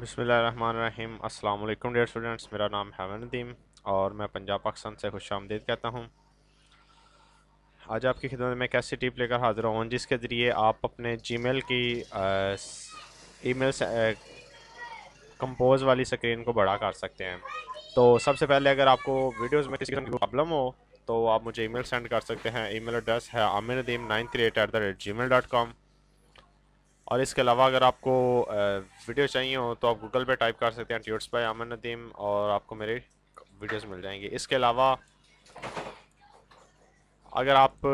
बसमीम अल्लाम dear students मेरा नाम है नदीम और मैं पंजाब पाकिस्तान से खुश आमदीद कहता हूँ आज आपकी खिदमत में कैसी टिप लेकर हाज़िर हूँ जिसके ज़रिए आप अपने जीमेल की ई मेल कंपोज वाली स्क्रीन को बड़ा कर सकते हैं तो सबसे पहले अगर आपको वीडियोस में किसी की प्रॉब्लम हो तो आप मुझे ईमेल सेंड कर सकते हैं ईमेल एड्रेस है Aamir Nadeem nine three eight eight the rate Gmail dot com और इसके अलावा अगर आपको वीडियो चाहिए हो तो आप गूगल पे टाइप कर सकते हैं ट्यूट्स बाय अमन नदीम और आपको मेरे वीडियोस मिल जाएंगे इसके अलावा अगर आप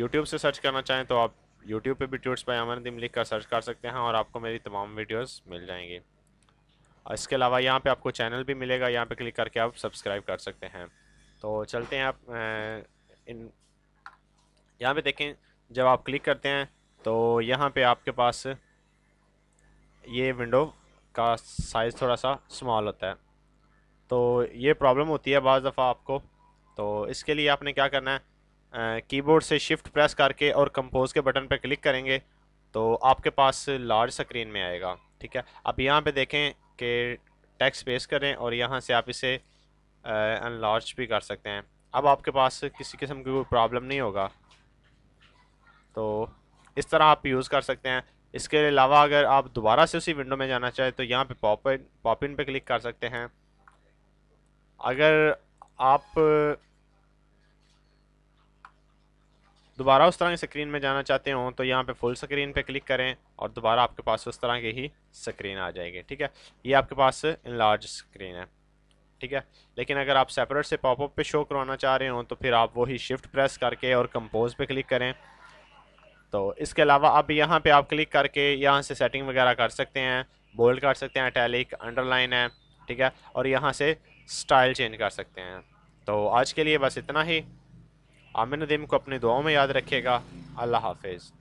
यूट्यूब से सर्च करना चाहें तो आप यूट्यूब पे भी ट्यूट्स बाय अमन नदीम लिख कर सर्च कर सकते हैं और आपको मेरी तमाम वीडियोज़ मिल जाएंगी इसके अलावा यहाँ पर आपको चैनल भी मिलेगा यहाँ पर क्लिक करके आप सब्सक्राइब कर सकते हैं तो चलते हैं आप इन यहाँ पर देखें जब आप क्लिक करते हैं तो यहाँ पे आपके पास ये विंडो का साइज़ थोड़ा सा स्मॉल होता है तो ये प्रॉब्लम होती है बज़ दफ़ा आपको तो इसके लिए आपने क्या करना है कीबोर्ड से शिफ्ट प्रेस करके और कंपोज के बटन पर क्लिक करेंगे तो आपके पास लार्ज स्क्रीन में आएगा ठीक है अब यहाँ पे देखें कि टैक्स पेस करें और यहाँ से आप इसे अनलार्ज भी कर सकते हैं अब आपके पास किसी किस्म की कोई प्रॉब्लम नहीं होगा तो इस तरह आप यूज़ कर सकते हैं इसके अलावा अगर आप दोबारा से उसी विंडो में जाना चाहें तो यहाँ पे पॉप इन पॉप इन पर क्लिक कर सकते हैं अगर आप दोबारा उस तरह की स्क्रीन में जाना चाहते हो तो यहाँ पे फुल स्क्रीन पे क्लिक करें और दोबारा आपके पास उस तरह की ही स्क्रीन आ जाएगी ठीक है ये आपके पास लार्ज स्क्रीन है ठीक है लेकिन अगर आप सेपरेट से पॉपअप पे शो करवाना चाह रहे हो तो फिर आप वही शिफ्ट प्रेस करके और कंपोज पे क्लिक करें तो इसके अलावा अब यहाँ पे आप क्लिक करके यहाँ से सेटिंग वगैरह कर सकते हैं बोल्ड कर सकते हैं अटैलिक अंडरलाइन है ठीक है और यहाँ से स्टाइल चेंज कर सकते हैं तो आज के लिए बस इतना ही आमिर नदीम को अपनी दुआओं में याद रखेगा अल्लाह हाफिज़